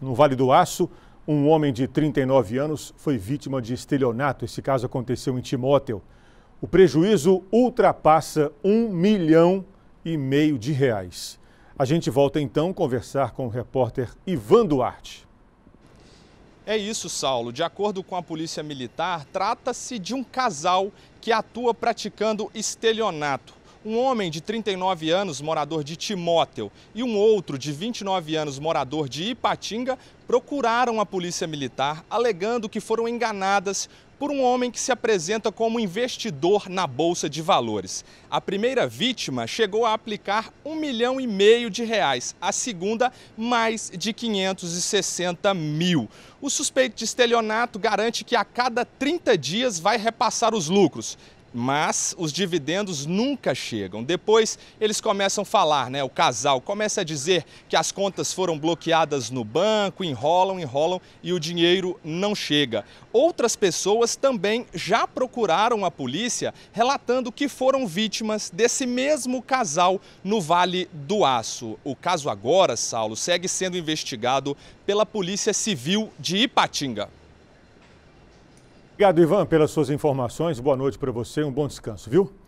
No Vale do Aço, um homem de 39 anos foi vítima de estelionato. Esse caso aconteceu em Timóteo. O prejuízo ultrapassa um milhão e meio de reais. A gente volta então conversar com o repórter Ivan Duarte. É isso, Saulo. De acordo com a Polícia Militar, trata-se de um casal que atua praticando estelionato. Um homem de 39 anos, morador de Timóteo, e um outro de 29 anos, morador de Ipatinga, procuraram a polícia militar alegando que foram enganadas por um homem que se apresenta como investidor na Bolsa de Valores. A primeira vítima chegou a aplicar um milhão e meio de reais, a segunda, mais de 560 mil. O suspeito de estelionato garante que a cada 30 dias vai repassar os lucros mas os dividendos nunca chegam. Depois eles começam a falar, né? O casal começa a dizer que as contas foram bloqueadas no banco, enrolam, enrolam e o dinheiro não chega. Outras pessoas também já procuraram a polícia relatando que foram vítimas desse mesmo casal no Vale do Aço. O caso agora, Saulo, segue sendo investigado pela Polícia Civil de Ipatinga. Obrigado, Ivan, pelas suas informações. Boa noite para você, um bom descanso, viu?